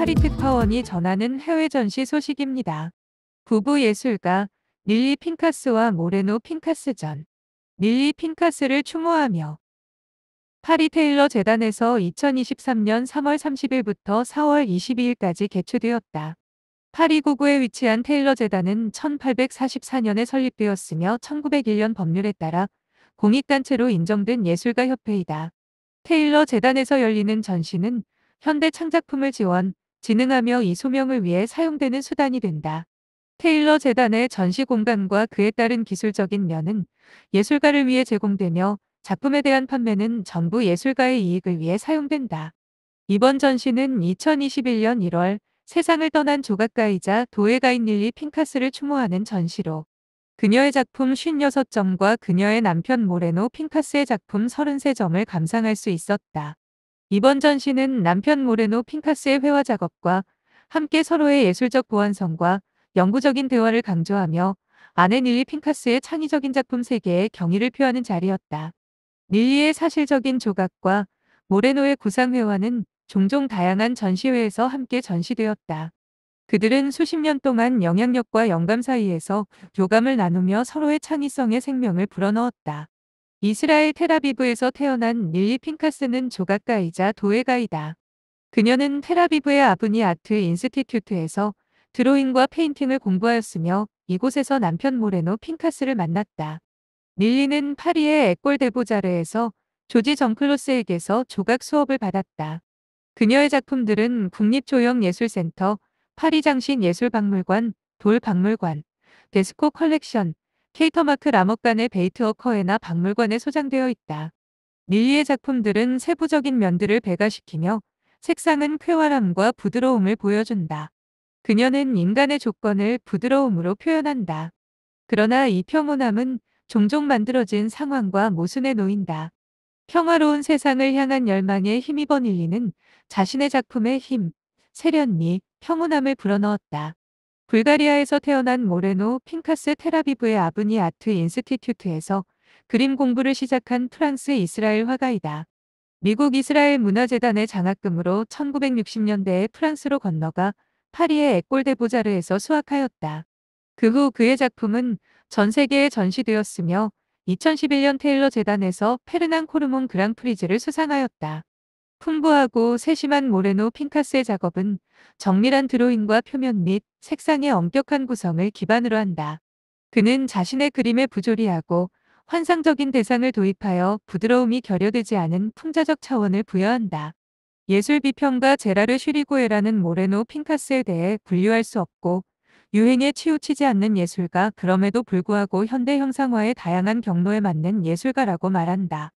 카리특파원이 전하는 해외 전시 소식입니다. 부부 예술가 릴리 핑카스와 모레노 핑카스 전릴리 핑카스를 추모하며 파리 테일러 재단에서 2023년 3월 30일부터 4월 22일까지 개최되었다. 파리 고구에 위치한 테일러 재단은 1844년에 설립되었으며 1901년 법률에 따라 공익단체로 인정된 예술가 협회이다. 테일러 재단에서 열리는 전시는 현대 창작품을 지원, 진흥하며 이 소명을 위해 사용되는 수단이 된다. 테일러 재단의 전시 공간과 그에 따른 기술적인 면은 예술가를 위해 제공되며 작품에 대한 판매는 전부 예술가의 이익을 위해 사용된다. 이번 전시는 2021년 1월 세상을 떠난 조각가이자 도예가인 릴리 핑카스를 추모하는 전시로 그녀의 작품 56점과 그녀의 남편 모레노 핑카스의 작품 33점을 감상할 수 있었다. 이번 전시는 남편 모레노 핑카스의 회화 작업과 함께 서로의 예술적 보완성과 영구적인 대화를 강조하며 아내 닐리 핑카스의 창의적인 작품 세계에 경의를 표하는 자리였다. 닐리의 사실적인 조각과 모레노의 구상회화는 종종 다양한 전시회에서 함께 전시되었다. 그들은 수십 년 동안 영향력과 영감 사이에서 교감을 나누며 서로의 창의성의 생명을 불어넣었다. 이스라엘 테라비브에서 태어난 릴리 핑카스는 조각가이자 도예가이다. 그녀는 테라비브의 아브니 아트 인스티튜트에서 드로잉과 페인팅을 공부하였으며 이곳에서 남편 모레노 핑카스를 만났다. 릴리는 파리의 에꼴 데보자르에서 조지 정클로스에게서 조각 수업을 받았다. 그녀의 작품들은 국립조형예술센터, 파리장신예술박물관, 돌박물관, 데스코 컬렉션, 케이터마크 라업간의 베이트워커에나 박물관에 소장되어 있다. 밀리의 작품들은 세부적인 면들을 배가시키며 색상은 쾌활함과 부드러움을 보여준다. 그녀는 인간의 조건을 부드러움으로 표현한다. 그러나 이 평온함은 종종 만들어진 상황과 모순에 놓인다. 평화로운 세상을 향한 열망에 힘입어 닐리는 자신의 작품의 힘, 세련미, 평온함을 불어넣었다. 불가리아에서 태어난 모레노 핑카스 테라비브의 아브니 아트 인스티튜트에서 그림 공부를 시작한 프랑스 이스라엘 화가이다. 미국 이스라엘 문화재단의 장학금으로 1960년대에 프랑스로 건너가 파리의 에꼴데 보자르에서 수학하였다. 그 후 그의 작품은 전 세계에 전시되었으며 2011년 테일러 재단에서 페르난 코르몬 그랑프리즈를 수상하였다. 풍부하고 세심한 모레노 핑카스의 작업은 정밀한 드로잉과 표면 및 색상의 엄격한 구성을 기반으로 한다. 그는 자신의 그림에 부조리하고 환상적인 대상을 도입하여 부드러움이 결여되지 않은 풍자적 차원을 부여한다. 예술 비평가 제라르 슈리고에라는 모레노 핑카스에 대해 분류할 수 없고 유행에 치우치지 않는 예술가 그럼에도 불구하고 현대 형상화의 다양한 경로에 맞는 예술가라고 말한다.